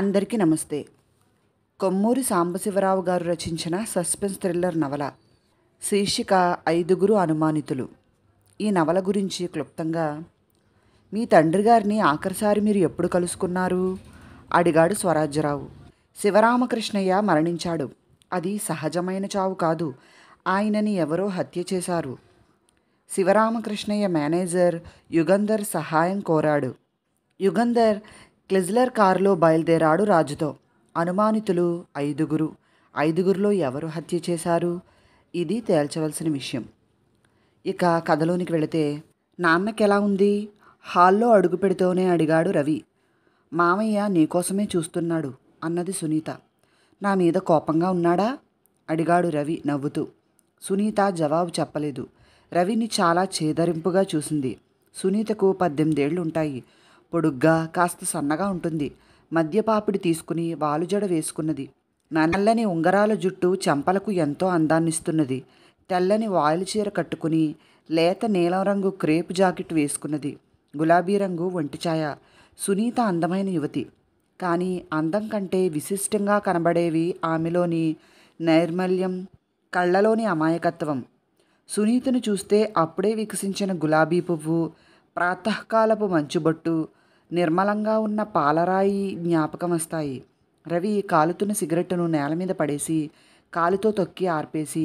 అందరికీ నమస్తే కొమ్మూరి సాంబశివరావు గారు రచించిన సస్పెన్స్ థ్రిల్లర్ నవల శీర్షిక ఐదుగురు అనుమానితులు ఈ నవల గురించి క్లుప్తంగా మీ తండ్రి గారిని ఆఖరిసారి మీరు ఎప్పుడు కలుసుకున్నారు అడిగాడు స్వరాజ్యరావు శివరామకృష్ణయ్య మరణించాడు అది సహజమైన చావు కాదు ఆయనని ఎవరో హత్య చేశారు శివరామకృష్ణయ్య మేనేజర్ యుగంధర్ సహాయం కోరాడు యుగంధర్ క్లిజ్లర్ కారులో బయలుదేరాడు రాజుతో అనుమానితులు ఐదుగురు ఐదుగురులో ఎవరు హత్య చేశారు ఇది తేల్చవలసిన విషయం ఇక కథలోనికి వెళితే నాన్నకెలా ఉంది హాల్లో అడుగు పెడుతూనే అడిగాడు రవి మామయ్య నీకోసమే చూస్తున్నాడు అన్నది సునీత నా మీద కోపంగా ఉన్నాడా అడిగాడు రవి నవ్వుతూ సునీత జవాబు చెప్పలేదు రవిని చాలా చేదరింపుగా చూసింది సునీతకు పద్దెనిమిదేళ్లు ఉంటాయి పొడుగ్గా కాస్త సన్నగా ఉంటుంది మద్యపాపిడి తీసుకుని వాలుజడ వేసుకున్నది నల్లని ఉంగరాల జుట్టు చెంపలకు ఎంతో అందాన్నిస్తున్నది తెల్లని వాయిల్ చీర కట్టుకుని లేత నీలం రంగు క్రేప్ జాకెట్ వేసుకున్నది గులాబీ రంగు ఒంటిఛాయ సునీత అందమైన యువతి కానీ అందం కంటే విశిష్టంగా కనబడేవి ఆమెలోని నైర్మల్యం కళ్ళలోని అమాయకత్వం సునీతను చూస్తే అప్పుడే వికసించిన గులాబీ పువ్వు ప్రాతకాలపు మంచుబొట్టు నిర్మలంగా ఉన్న పాలరాయి జ్ఞాపకం వస్తాయి రవి కాలుతున్న సిగరెట్ను నేల మీద పడేసి కాలుతో తొక్కి ఆర్పేసి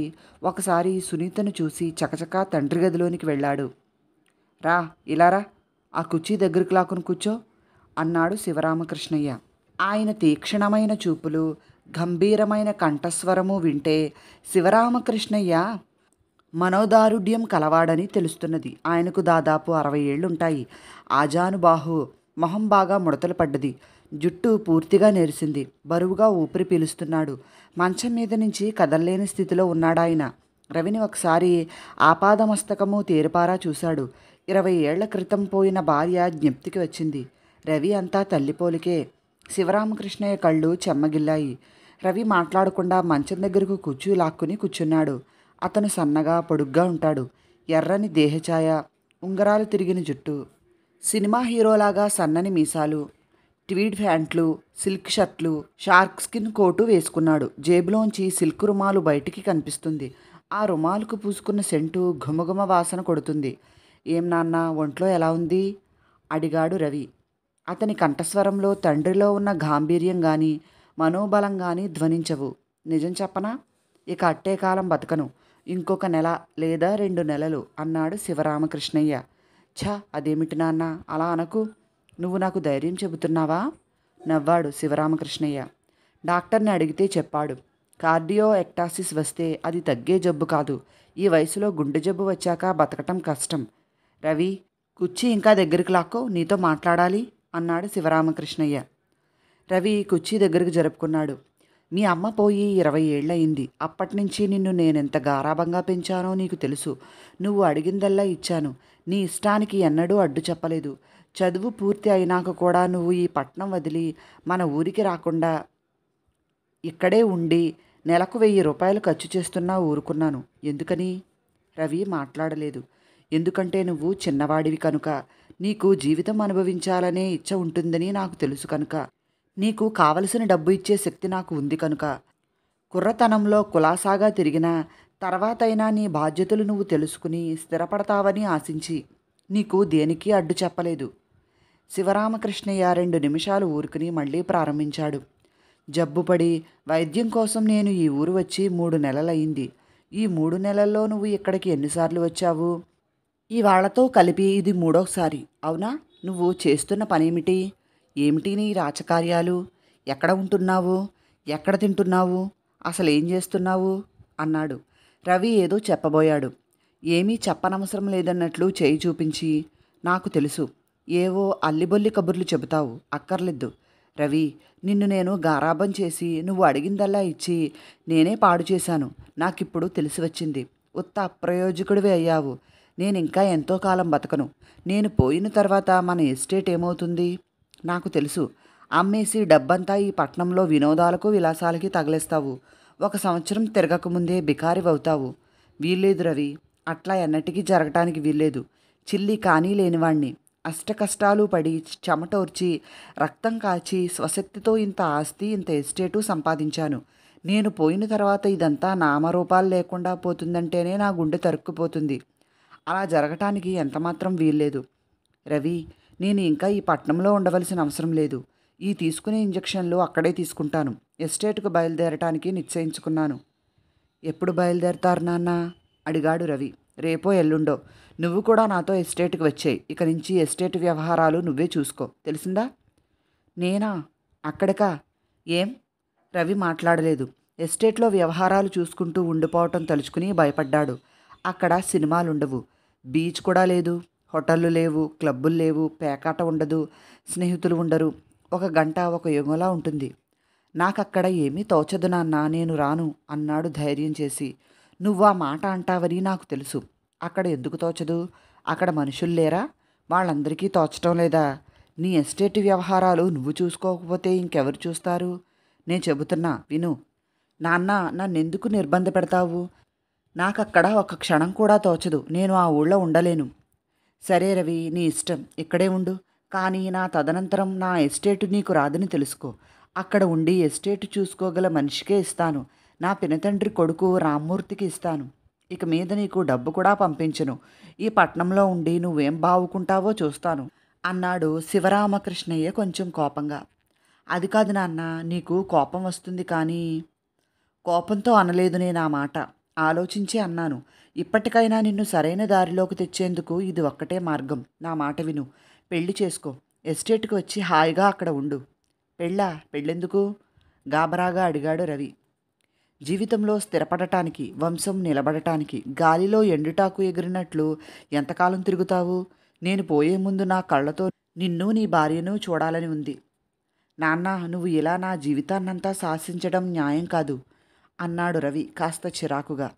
ఒకసారి సునీతను చూసి చకచకా తండ్రి గదిలోనికి వెళ్ళాడు రా ఇలారా ఆ కుర్చీ దగ్గరికి లాక్కుని కూర్చో అన్నాడు శివరామకృష్ణయ్య ఆయన తీక్షణమైన చూపులు గంభీరమైన కంఠస్వరము వింటే శివరామకృష్ణయ్య మనోదారుఢ్యం కలవాడని తెలుస్తున్నది ఆయనకు దాదాపు అరవై ఏళ్ళుంటాయి ఆజానుబాహు మొహం బాగా ముడతలు పడ్డది జుట్టు పూర్తిగా నెరిసింది బరువుగా ఊపిరి పీలుస్తున్నాడు మంచం మీద నుంచి కదల్లేని స్థితిలో ఉన్నాడాయన రవిని ఒకసారి ఆపాదమస్తకము తీరుపారా చూశాడు ఇరవై ఏళ్ల క్రితం పోయిన భార్య జ్ఞప్తికి వచ్చింది రవి అంతా తల్లిపోలికే శివరామకృష్ణయ్య కళ్ళు చెమ్మగిల్లాయి రవి మాట్లాడకుండా మంచం దగ్గరకు కూర్చు లాక్కుని కూర్చున్నాడు అతను సన్నగా పొడుగ్గా ఉంటాడు ఎర్రని దేహఛాయ ఉంగరాలు తిరిగిన జుట్టు సినిమా హీరోలాగా సన్నని మీసాలు ట్వీడ్ ప్యాంట్లు సిల్క్ షర్ట్లు షార్క్ స్కిన్ కోటు వేసుకున్నాడు జేబులోంచి సిల్క్ రుమాలు బయటికి కనిపిస్తుంది ఆ రుమాలకు పూసుకున్న సెంటు ఘుమఘుమ వాసన కొడుతుంది ఏం నాన్న ఒంట్లో ఎలా ఉంది అడిగాడు రవి అతని కంఠస్వరంలో తండ్రిలో ఉన్న గాంభీర్యం కానీ మనోబలం కానీ ధ్వనించవు నిజం చెప్పనా ఇక అట్టే కాలం బతకను ఇంకొక నెల లేదా రెండు నెలలు అన్నాడు శివరామకృష్ణయ్య ఛా అదేమిటి నాన్న అలా అనకు నువ్వు నాకు ధైర్యం చెబుతున్నావా నవ్వాడు శివరామకృష్ణయ్య డాక్టర్ని అడిగితే చెప్పాడు కార్డియో ఎక్టాసిస్ వస్తే అది తగ్గే జబ్బు కాదు ఈ వయసులో గుండె జబ్బు వచ్చాక బతకటం కష్టం రవి కుర్చీ ఇంకా దగ్గరికి లాక్కో నీతో మాట్లాడాలి అన్నాడు శివరామకృష్ణయ్య రవి కుర్చీ దగ్గరకు జరుపుకున్నాడు మీ అమ్మ పోయి ఇరవై ఏళ్ళయింది అప్పటినుంచి నిన్ను నేనెంత గారాభంగా పెంచానో నీకు తెలుసు నువ్వు అడిగిందల్లా ఇచ్చాను నీ ఇష్టానికి ఎన్నడూ అడ్డు చెప్పలేదు చదువు పూర్తి అయినాక కూడా నువ్వు ఈ పట్నం వదిలి మన ఊరికి రాకుండా ఇక్కడే ఉండి నెలకు వెయ్యి రూపాయలు ఖర్చు చేస్తున్నా ఊరుకున్నాను ఎందుకని రవి మాట్లాడలేదు ఎందుకంటే నువ్వు చిన్నవాడివి కనుక నీకు జీవితం అనుభవించాలనే ఇచ్చ ఉంటుందని నాకు తెలుసు కనుక నీకు కావలసిన డబ్బు ఇచ్చే శక్తి నాకు ఉంది కనుక కుర్రతనంలో కులాసాగా తిరిగిన తర్వాతైనా నీ బాధ్యతలు నువ్వు తెలుసుకుని స్థిరపడతావని ఆశించి నీకు దేనికి అడ్డు చెప్పలేదు శివరామకృష్ణయ్య రెండు నిమిషాలు ఊరుకుని మళ్ళీ ప్రారంభించాడు జబ్బుపడి వైద్యం కోసం నేను ఈ ఊరు వచ్చి మూడు నెలలయ్యింది ఈ మూడు నెలల్లో నువ్వు ఇక్కడికి ఎన్నిసార్లు వచ్చావు ఈ వాళ్లతో కలిపి ఇది మూడోసారి అవునా నువ్వు చేస్తున్న పనేమిటి ఏమిటి నీ రాచకార్యాలు ఎక్కడ ఉంటున్నావు ఎక్కడ తింటున్నావు అసలు ఏం చేస్తున్నావు అన్నాడు రవి ఏదో చెప్పబోయాడు ఏమీ చెప్పనవసరం లేదన్నట్లు చేయి చూపించి నాకు తెలుసు ఏవో అల్లిబొల్లి కబుర్లు చెబుతావు అక్కర్లేదు రవి నిన్ను నేను గారాబం చేసి నువ్వు అడిగిందల్లా ఇచ్చి నేనే పాడు చేశాను నాకిప్పుడు తెలిసి వచ్చింది ఉత్త అప్రయోజకుడివి అయ్యావు నేను ఇంకా ఎంతో కాలం బతకను నేను పోయిన తర్వాత మన ఎస్టేట్ ఏమవుతుంది నాకు తెలుసు అమ్మేసి డబ్బంతా ఈ పట్నంలో వినోదాలకు విలాసాలకి తగిలేస్తావు ఒక సంవత్సరం తిరగకముందే బికారివవుతావు వీల్లేదు రవి అట్లా ఎన్నటికీ జరగటానికి వీల్లేదు చిల్లి కానీ లేనివాణ్ణి అష్టకష్టాలు పడి చెమటోర్చి రక్తం కాచి స్వశక్తితో ఇంత ఆస్తి ఇంత ఎస్టేటు సంపాదించాను నేను పోయిన తర్వాత ఇదంతా నామరూపాలు లేకుండా పోతుందంటేనే నా గుండె తరుక్కుపోతుంది అలా జరగటానికి ఎంతమాత్రం వీల్లేదు రవి నేను ఇంకా ఈ పట్నంలో ఉండవలసిన అవసరం లేదు ఈ తీసుకునే ఇంజక్షన్లు అక్కడే తీసుకుంటాను ఎస్టేట్కు బయలుదేరటానికి నిశ్చయించుకున్నాను ఎప్పుడు బయలుదేరతారు నాన్న అడిగాడు రవి రేపో ఎల్లుండో నువ్వు కూడా నాతో ఎస్టేట్కి వచ్చాయి ఇక నుంచి ఎస్టేట్ వ్యవహారాలు నువ్వే చూసుకో తెలిసిందా నేనా అక్కడికా ఏం రవి మాట్లాడలేదు ఎస్టేట్లో వ్యవహారాలు చూసుకుంటూ ఉండిపోవటం తలుచుకుని భయపడ్డాడు అక్కడ సినిమాలుండవు బీచ్ కూడా లేదు హోటళ్ళు లేవు క్లబ్బులు లేవు పేకాట ఉండదు స్నేహితులు ఉండరు ఒక గంట ఒక యుగంలా ఉంటుంది నాకక్కడ ఏమీ తోచదు నాన్న నేను రాను అన్నాడు ధైర్యం చేసి నువ్వు ఆ మాట అంటావని నాకు తెలుసు అక్కడ ఎందుకు తోచదు అక్కడ మనుషులు లేరా వాళ్ళందరికీ తోచటం లేదా నీ ఎస్టేట్ వ్యవహారాలు నువ్వు చూసుకోకపోతే ఇంకెవరు చూస్తారు నేను చెబుతున్నా విను నాన్న నన్నెందుకు నిర్బంధ పెడతావు నాకక్కడ ఒక క్షణం కూడా తోచదు నేను ఆ ఊళ్ళో ఉండలేను సరే రవి నీ ఇష్టం ఇక్కడే ఉండు కానీ నా తదనంతరం నా ఎస్టేటు నీకు రాదని తెలుసుకో అక్కడ ఉండి ఎస్టేటు చూసుకోగల మనిషికే ఇస్తాను నా పినతండ్రి కొడుకు రామ్మూర్తికి ఇస్తాను ఇక మీద నీకు డబ్బు కూడా పంపించను ఈ పట్నంలో ఉండి నువ్వేం బావుకుంటావో చూస్తాను అన్నాడు శివరామకృష్ణయ్య కొంచెం కోపంగా అది కాదు నాన్న నీకు కోపం వస్తుంది కానీ కోపంతో అనలేదు నేను ఆ మాట ఆలోచించి అన్నాను ఇప్పటికైనా నిన్ను సరైన దారిలోకి తెచ్చేందుకు ఇది ఒక్కటే మార్గం నా మాట విను పెళ్లి చేసుకో ఎస్టేట్కి వచ్చి హాయిగా అక్కడ ఉండు పెళ్ళా పెళ్ళెందుకు గాబరాగా అడిగాడు రవి జీవితంలో స్థిరపడటానికి వంశం నిలబడటానికి గాలిలో ఎండుటాకు ఎగిరినట్లు ఎంతకాలం తిరుగుతావు నేను పోయే ముందు నా కళ్ళతో నిన్ను నీ భార్యను చూడాలని ఉంది నాన్న నువ్వు ఇలా నా జీవితాన్నంతా శాసించడం న్యాయం కాదు అన్నాడు రవి కాస్త చిరాకుగా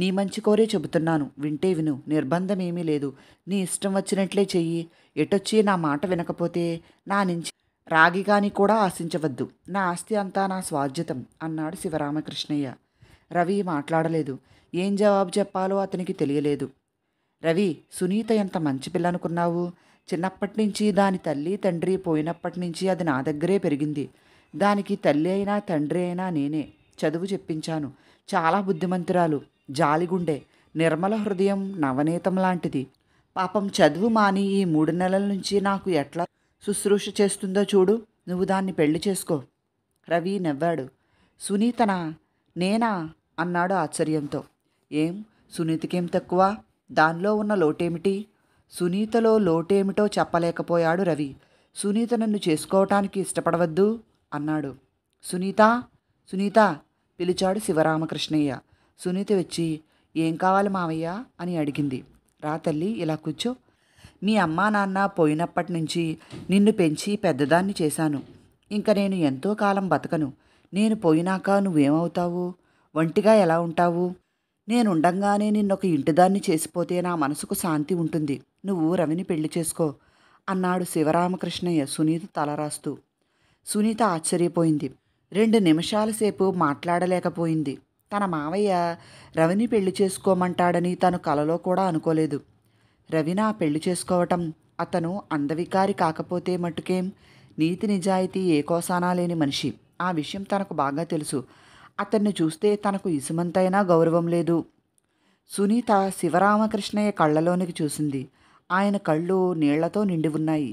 నీ మంచి కోరే చెబుతున్నాను వింటే విను నిర్బంధమేమీ లేదు నీ ఇష్టం వచ్చినట్లే చెయ్యి ఎటొచ్చి నా మాట వినకపోతే నా నుంచి రాగి కానీ కూడా ఆశించవద్దు నా ఆస్తి అంతా నా స్వాధ్యతం అన్నాడు శివరామకృష్ణయ్య రవి మాట్లాడలేదు ఏం జవాబు చెప్పాలో అతనికి తెలియలేదు రవి సునీత ఎంత మంచి పిల్లనుకున్నావు చిన్నప్పటి నుంచి దాని తల్లి తండ్రి పోయినప్పటి నుంచి అది నా దగ్గరే పెరిగింది దానికి తల్లి అయినా తండ్రి అయినా నేనే చదువు చెప్పించాను చాలా బుద్ధిమంతురాలు జాలిగుండె నిర్మల హృదయం నవనీతం లాంటిది పాపం చదువు మాని ఈ మూడు నెలల నుంచి నాకు ఎట్లా శుశ్రూష చేస్తుందో చూడు నువ్వు దాన్ని పెళ్లి చేసుకో రవి నవ్వాడు సునీతనా నేనా అన్నాడు ఆశ్చర్యంతో ఏం సునీతకేం తక్కువ దానిలో ఉన్న లోటేమిటి సునీతలో లోటేమిటో చెప్పలేకపోయాడు రవి సునీత నన్ను చేసుకోవటానికి ఇష్టపడవద్దు అన్నాడు సునీత సునీత పిలిచాడు శివరామకృష్ణయ్య సునీత వచ్చి ఏం కావాలి మావయ్య అని అడిగింది రా తల్లి ఇలా కూర్చో మీ అమ్మా నాన్న పోయినప్పటి నుంచి నిన్ను పెంచి పెద్దదాన్ని చేశాను ఇంకా నేను ఎంతో కాలం బతకను నేను పోయినాక నువ్వేమవుతావు ఒంటిగా ఎలా ఉంటావు నేనుండంగానే నిన్నొక ఇంటిదాన్ని చేసిపోతే నా మనసుకు శాంతి ఉంటుంది నువ్వు రవిని పెళ్లి చేసుకో అన్నాడు శివరామకృష్ణయ్య సునీత తలరాస్తూ సునీత ఆశ్చర్యపోయింది రెండు నిమిషాల సేపు మాట్లాడలేకపోయింది తన మావయ్య రవిని పెళ్లి చేసుకోమంటాడని తను కలలో కూడా అనుకోలేదు రవి నా పెళ్లి చేసుకోవటం అతను అందవికారి కాకపోతే మట్టుకేం నీతి నిజాయితీ ఏ కోసానా లేని మనిషి ఆ విషయం తనకు బాగా తెలుసు అతన్ని చూస్తే తనకు ఇసుమంతైనా గౌరవం లేదు సునీత శివరామకృష్ణయ్య కళ్ళలోనికి చూసింది ఆయన కళ్ళు నీళ్లతో నిండి ఉన్నాయి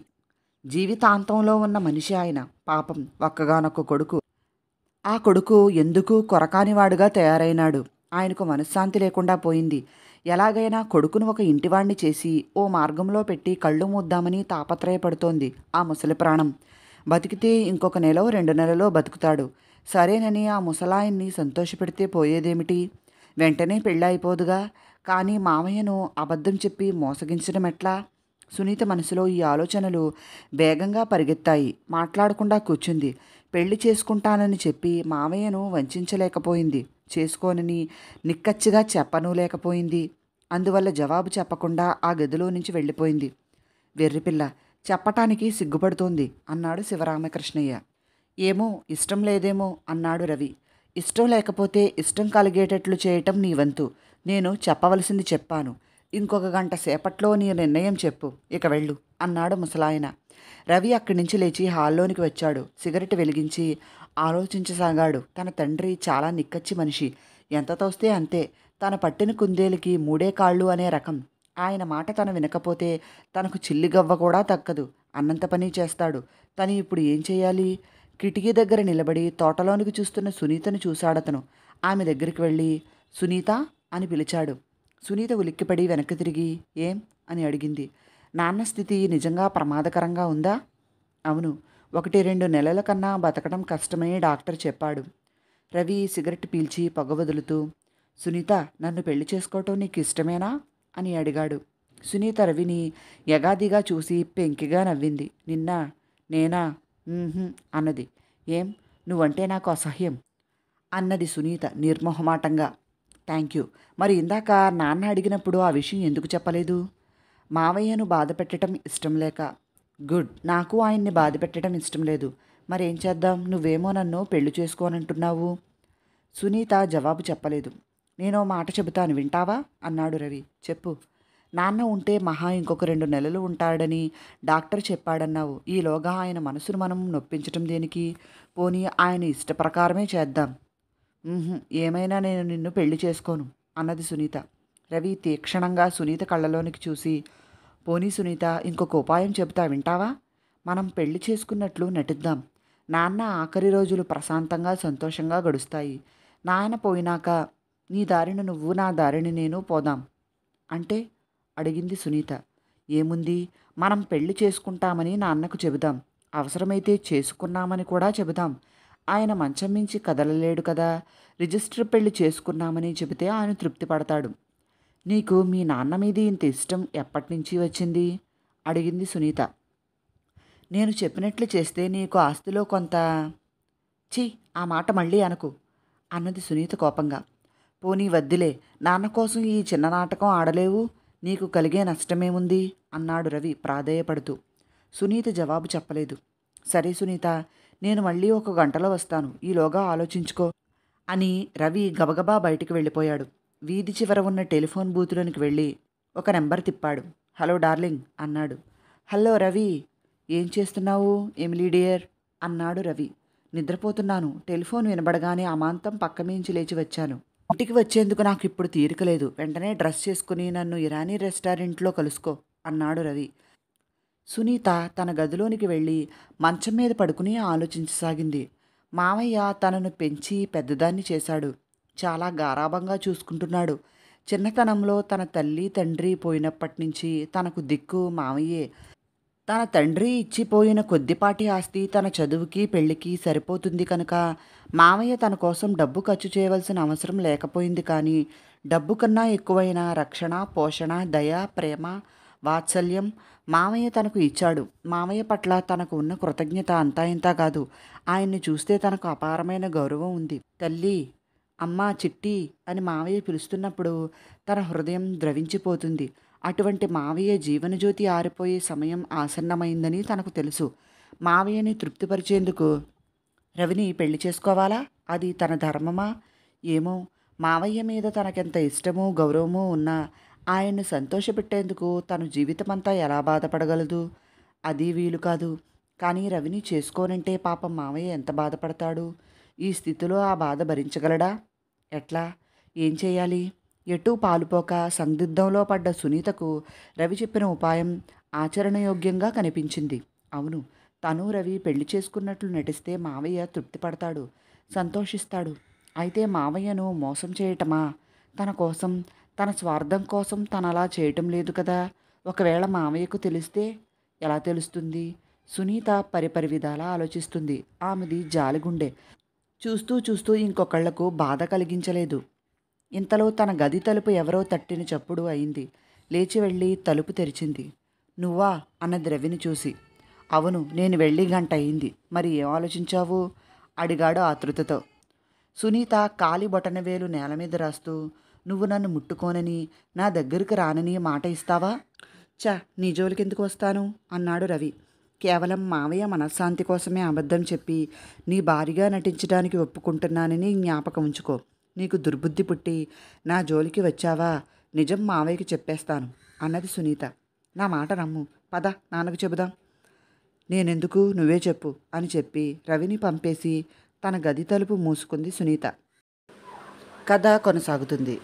జీవితాంతంలో ఉన్న మనిషి ఆయన పాపం ఒక్కగానొక్క కొడుకు ఆ కొడుకు ఎందుకు కొరకానివాడుగా తయారైనాడు ఆయనకు మనశ్శాంతి లేకుండా పోయింది ఎలాగైనా కొడుకును ఒక ఇంటివాణ్ణి చేసి ఓ మార్గంలో పెట్టి కళ్ళు మూద్దామని తాపత్రయపడుతోంది ఆ ముసలి ప్రాణం బతికితే ఇంకొక నెల రెండు నెలలో బతుకుతాడు సరేనని ఆ ముసలాయన్ని సంతోషపెడితే పోయేదేమిటి వెంటనే పెళ్ళైపోదుగా కానీ మామయ్యను అబద్ధం చెప్పి మోసగించడం ఎట్లా సునీత మనసులో ఈ ఆలోచనలు వేగంగా పరిగెత్తాయి మాట్లాడకుండా కూర్చుంది పెళ్లి చేసుకుంటానని చెప్పి మావయ్యను వంచలేకపోయింది చేసుకోనని నిక్కచ్చిగా చెప్పను లేకపోయింది అందువల్ల జవాబు చెప్పకుండా ఆ గదిలో నుంచి వెళ్ళిపోయింది వెర్రిపిల్ల చెప్పటానికి సిగ్గుపడుతోంది అన్నాడు శివరామకృష్ణయ్య ఏమో ఇష్టం లేదేమో అన్నాడు రవి ఇష్టం లేకపోతే ఇష్టం కలిగేటట్లు చేయటం నీ వంతు నేను చెప్పవలసింది చెప్పాను ఇంకొక గంట సేపట్లో నీ నిర్ణయం చెప్పు ఇక వెళ్ళు అన్నాడు ముసలాయన రవి అక్కడి నుంచి లేచి హాల్లోనికి వచ్చాడు సిగరెట్ వెలిగించి ఆలోచించసాగాడు తన తండ్రి చాలా నిక్కచ్చి మనిషి ఎంత తోస్తే అంతే తన పట్టిన కుందేలికి మూడే కాళ్ళు అనే రకం ఆయన మాట తను వినకపోతే తనకు చిల్లిగవ్వ కూడా తక్కదు అన్నంత పని చేస్తాడు తను ఇప్పుడు ఏం చేయాలి కిటికీ దగ్గర నిలబడి తోటలోనికి చూస్తున్న సునీతను చూశాడతను ఆమె దగ్గరికి వెళ్ళి సునీత అని పిలిచాడు సునీత ఉలిక్కిపడి వెనక్కి తిరిగి ఏం అని అడిగింది నాన్న స్థితి నిజంగా ప్రమాదకరంగా ఉందా అవును ఒకటి రెండు నెలల కన్నా బతకడం కష్టమని డాక్టర్ చెప్పాడు రవి సిగరెట్ పీల్చి పొగ వదులుతూ సునీత నన్ను పెళ్లి చేసుకోవటం నీకు ఇష్టమేనా అని అడిగాడు సునీత రవిని యగాదిగా చూసి పెంకిగా నవ్వింది నిన్న నేనా అన్నది ఏం నువ్వంటే నాకు అసహ్యం అన్నది సునీత నిర్మోహమాటంగా థ్యాంక్ యూ మరి ఇందాక నాన్న అడిగినప్పుడు ఆ విషయం ఎందుకు చెప్పలేదు మావయ్యను బాధ పెట్టడం ఇష్టం లేక గుడ్ నాకు ఆయన్ని బాధ పెట్టడం ఇష్టం లేదు మరేం చేద్దాం నువ్వేమో నన్ను పెళ్లి చేసుకోనంటున్నావు సునీత జవాబు చెప్పలేదు నేను మాట చెబుతాను వింటావా అన్నాడు రవి చెప్పు నాన్న ఉంటే మహా ఇంకొక రెండు నెలలు ఉంటాడని డాక్టర్ చెప్పాడన్నావు ఈలోగా ఆయన మనసును మనం నొప్పించటం దేనికి పోనీ ఆయన ఇష్టప్రకారమే చేద్దాం ఏమైనా నేను నిన్ను పెళ్లి చేసుకోను అన్నది సునీత రవి తీక్షణంగా సునీత కళ్ళలోనికి చూసి పోనీ సునీత ఇంకొక ఉపాయం చెబుతా వింటావా మనం పెళ్లి చేసుకున్నట్లు నటిద్దాం నాన్న ఆఖరి రోజులు ప్రశాంతంగా సంతోషంగా గడుస్తాయి నాయన పోయినాక నీ దారిని నువ్వు నా దారిని నేను పోదాం అంటే అడిగింది సునీత ఏముంది మనం పెళ్లి చేసుకుంటామని నాన్నకు చెబుదాం అవసరమైతే చేసుకున్నామని కూడా చెబుదాం ఆయన మంచం మించి కదలలేడు కదా రిజిస్టర్ పెళ్లి చేసుకున్నామని చెబితే ఆయన తృప్తి పడతాడు నీకు మీ నాన్న మీద ఇంత ఇష్టం ఎప్పటి నుంచి వచ్చింది అడిగింది సునీత నేను చెప్పినట్లు చేస్తే నీకు ఆస్తిలో కొంత ఛీ ఆ మాట మళ్ళీ అనకు అన్నది సునీత కోపంగా పోనీ వద్దులే నాన్న కోసం ఈ చిన్న నాటకం ఆడలేవు నీకు కలిగే నష్టమేముంది అన్నాడు రవి ప్రాధేయపడుతూ సునీత జవాబు చెప్పలేదు సరే సునీత నేను మళ్ళీ ఒక గంటలో వస్తాను ఈలోగా ఆలోచించుకో అని రవి గబగబా బయటికి వెళ్ళిపోయాడు వీధి చివర ఉన్న టెలిఫోన్ బూత్లోనికి వెళ్ళి ఒక నెంబర్ తిప్పాడు హలో డార్లింగ్ అన్నాడు హలో రవి ఏం చేస్తున్నావు ఎమిలీ డియర్ అన్నాడు రవి నిద్రపోతున్నాను టెలిఫోన్ వినబడగానే అమాంతం పక్కమీంచి లేచి వచ్చాను ఇంటికి వచ్చేందుకు నాకు ఇప్పుడు తీరిక లేదు వెంటనే డ్రెస్ చేసుకుని నన్ను ఇరానీ రెస్టారెంట్లో కలుసుకో అన్నాడు రవి సునీత తన గదిలోనికి వెళ్ళి మంచం మీద పడుకుని ఆలోచించసాగింది మామయ్య తనను పెంచి పెద్దదాన్ని చేశాడు చాలా గారాభంగా చూసుకుంటున్నాడు చిన్నతనంలో తన తల్లి తండ్రి పోయినప్పటి నుంచి తనకు దిక్కు మామయ్యే తన తండ్రి ఇచ్చిపోయిన కొద్దిపాటి ఆస్తి తన చదువుకి పెళ్లికి సరిపోతుంది కనుక మామయ్య తన కోసం డబ్బు ఖర్చు చేయవలసిన అవసరం లేకపోయింది కానీ డబ్బు కన్నా ఎక్కువైన రక్షణ పోషణ దయ ప్రేమ వాత్సల్యం మామయ్య తనకు ఇచ్చాడు మామయ్య పట్ల తనకు ఉన్న కృతజ్ఞత అంతా ఇంత కాదు ఆయన్ని చూస్తే తనకు అపారమైన గౌరవం ఉంది తల్లి అమ్మ చిట్టి అని మావయ్య పిలుస్తున్నప్పుడు తన హృదయం ద్రవించిపోతుంది అటువంటి మావయ్య జీవనజ్యోతి ఆరిపోయే సమయం ఆసన్నమైందని తనకు తెలుసు మావయ్యని తృప్తిపరిచేందుకు రవిని పెళ్లి చేసుకోవాలా అది తన ధర్మమా ఏమో మావయ్య మీద తనకెంత ఇష్టమో గౌరవమో ఉన్నా ఆయన్ను సంతోషపెట్టేందుకు తను జీవితమంతా ఎలా బాధపడగలదు అది వీలు కాదు కానీ రవిని చేసుకోనంటే పాపం మావయ్య ఎంత బాధపడతాడు ఈ స్థితిలో ఆ బాధ భరించగలడా ఎట్లా ఏం చేయాలి ఎటూ పాలుపోక సందిగ్ధంలో పడ్డ సునీతకు రవి చెప్పిన ఉపాయం ఆచరణయోగ్యంగా కనిపించింది అవును తను రవి పెళ్లి చేసుకున్నట్లు నటిస్తే మావయ్య తృప్తిపడతాడు సంతోషిస్తాడు అయితే మావయ్యను మోసం చేయటమా తన కోసం తన స్వార్థం కోసం తను అలా చేయటం లేదు కదా ఒకవేళ మావయ్యకు తెలిస్తే ఎలా తెలుస్తుంది సునీత పరిపరి విధాలా ఆలోచిస్తుంది ఆమెది జాలిగుండె చూస్తూ చూస్తూ ఇంకొకళ్లకు బాధ కలిగించలేదు ఇంతలో తన గది తలుపు ఎవరో తట్టిన చప్పుడు అయింది లేచి వెళ్ళి తలుపు తెరిచింది నువ్వా అన్నది రవిని చూసి అవును నేను వెళ్ళి గంట అయింది మరి ఏం ఆలోచించావు అడిగాడు ఆతృతతో సునీత కాలి బొటనవేలు నేల మీద రాస్తూ నువ్వు నన్ను ముట్టుకోనని నా దగ్గరికి రానని మాట ఇస్తావా చ నీ ఎందుకు వస్తాను అన్నాడు రవి కేవలం మావయ్య మనశ్శాంతి కోసమే అబద్ధం చెప్పి నీ భారీగా నటించడానికి ఒప్పుకుంటున్నానని జ్ఞాపకం ఉంచుకో నీకు దుర్బుద్ధి పుట్టి నా జోలికి వచ్చావా నిజం మావయ్యకి చెప్పేస్తాను అన్నది సునీత నా మాట రమ్ము పద నాన్నకు చెబుదాం నేనెందుకు నువ్వే చెప్పు అని చెప్పి రవిని పంపేసి తన గది తలుపు మూసుకుంది సునీత కథ కొనసాగుతుంది